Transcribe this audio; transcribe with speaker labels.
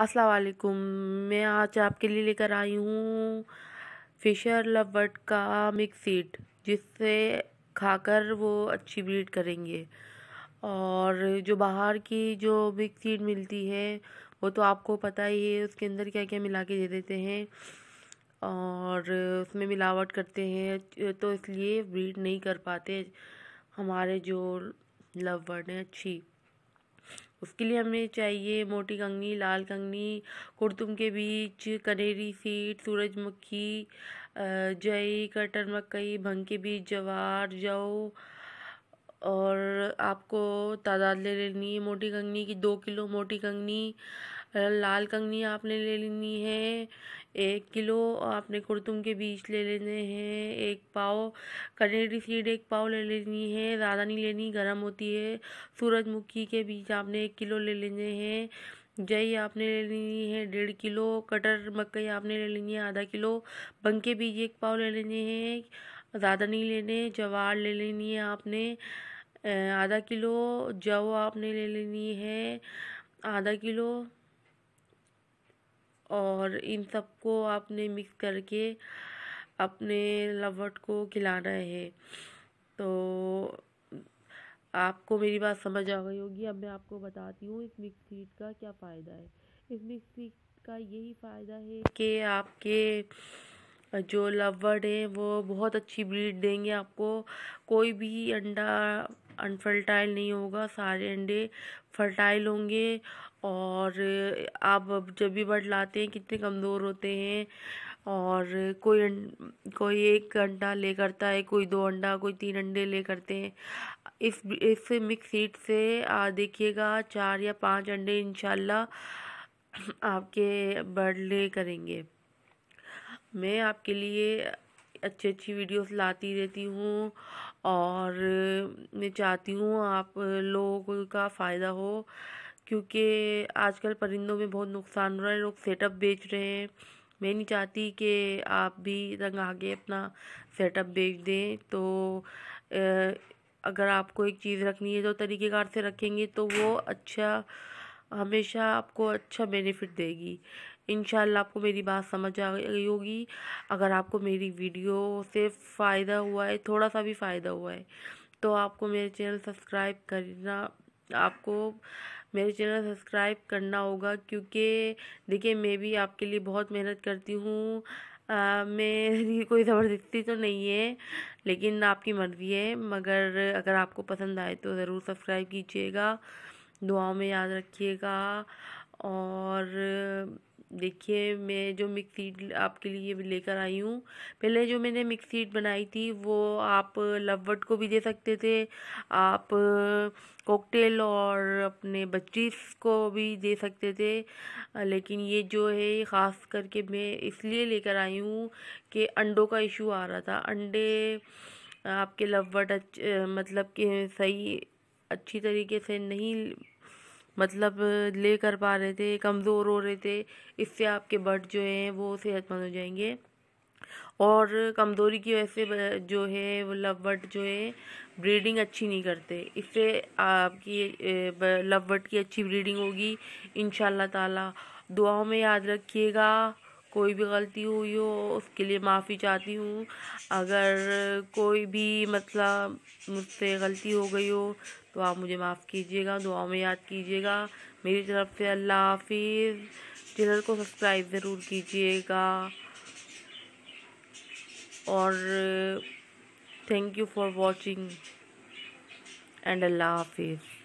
Speaker 1: अस्सलाम वालेकुम मैं आज आपके लिए लेकर आई हूँ फिशर लवर्ड का मिक्स सीड जिससे खाकर वो अच्छी ब्रीड करेंगे और जो बाहर की जो मिक्स सीड मिलती है वो तो आपको पता ही है उसके अंदर क्या क्या मिला के दे देते हैं और उसमें मिलावट करते हैं तो इसलिए ब्रीड नहीं कर पाते हमारे जो लव बर्ड हैं अच्छी उसके लिए हमें चाहिए मोटी कंगनी लाल कंगनी कुर्तुम के बीज कनेरी सीड सूरजमुखी जई कटर मकई भंग के बीज जवार जौ और आपको तादाद ले लेनी है मोटी कंगनी की दो किलो मोटी कंगनी लाल कंगनी आपने ले लेनी है एक किलो आपने कुर्तुम के बीज ले लेने हैं एक पाव कनेडी सीड एक पाव ले लेनी है नहीं लेनी गर्म होती है सूरजमुखी के बीज आपने एक किलो ले लेने हैं जई आपने ले लेनी है डेढ़ किलो कटर मकई आपने ले लेनी है आधा किलो बंके बीज एक पाव ले लेने हैं ज़्यादा नहीं लेने जवार ले लेनी है आपने आधा किलो जव आपने ले लेनी है आधा किलो और इन सबको आपने मिक्स करके अपने लवट को खिलाना है तो आपको मेरी बात समझ आ गई होगी अब मैं आपको बताती हूँ इस मिक्स सीड का क्या फ़ायदा है इस मिक्स सीड का यही फ़ायदा है कि आपके जो लवड हैं वो बहुत अच्छी ब्रीड देंगे आपको कोई भी अंडा अनफर्टाइल नहीं होगा सारे अंडे फर्टाइल होंगे और आप जब भी बर्ड लाते हैं कितने कमज़ोर होते हैं और कोई अं-, कोई एक अंडा ले करता है कोई दो अंडा कोई तीन अंडे ले करते हैं इस इस मिक्स सीड से देखिएगा चार या पांच अंडे इनशाला आपके बर्ड ले करेंगे मैं आपके लिए अच्छी अच्छी वीडियोस लाती रहती हूँ और मैं चाहती हूँ आप लोगों का फ़ायदा हो क्योंकि आजकल परिंदों में बहुत नुकसान हो रहा है लोग सेटअप बेच रहे हैं मैं नहीं चाहती कि आप भी रंग आगे अपना सेटअप बेच दें तो अगर आपको एक चीज़ रखनी है तो तरीक़ेकार से रखेंगे तो वो अच्छा हमेशा आपको अच्छा बेनिफिट देगी इन आपको मेरी बात समझ आ गई होगी अगर आपको मेरी वीडियो से फ़ायदा हुआ है थोड़ा सा भी फ़ायदा हुआ है तो आपको मेरे चैनल सब्सक्राइब करना आपको मेरे चैनल सब्सक्राइब करना होगा क्योंकि देखिए मैं भी आपके लिए बहुत मेहनत करती हूँ मेरी कोई ज़बरदस्ती तो नहीं है लेकिन आपकी मर्ज़ी है मगर अगर आपको पसंद आए तो ज़रूर सब्सक्राइब कीजिएगा दुआओं में याद रखिएगा और देखिए मैं जो मिक्स सीड आपके लिए लेकर आई हूँ पहले जो मैंने मिक्स सीड बनाई थी वो आप लववर्ड को भी दे सकते थे आप कॉकटेल और अपने बच्चीस को भी दे सकते थे लेकिन ये जो है ख़ास करके मैं इसलिए लेकर आई हूँ कि अंडों का इशू आ रहा था अंडे आपके लववर्ड अच्छ मतलब कि सही अच्छी तरीके से नहीं मतलब ले कर पा रहे थे कमज़ोर हो रहे थे इससे आपके बर्ड जो हैं वो सेहतमंद हो जाएंगे और कमज़ोरी की वजह से जो है वो लव बर्ड जो है ब्रीडिंग अच्छी नहीं करते इससे आपकी लव बर्ड की अच्छी ब्रीडिंग होगी इन ताला दुआओं में याद रखिएगा कोई भी गलती हुई हो उसके लिए माफ़ी चाहती हूँ अगर कोई भी मतलब मुझसे गलती हो गई हो तो आप मुझे माफ़ कीजिएगा दुआ में याद कीजिएगा मेरी तरफ से अल्लाह हाफिज़ चैनल को सब्सक्राइब ज़रूर कीजिएगा और thank you for watching and अल्लाह हाफिज़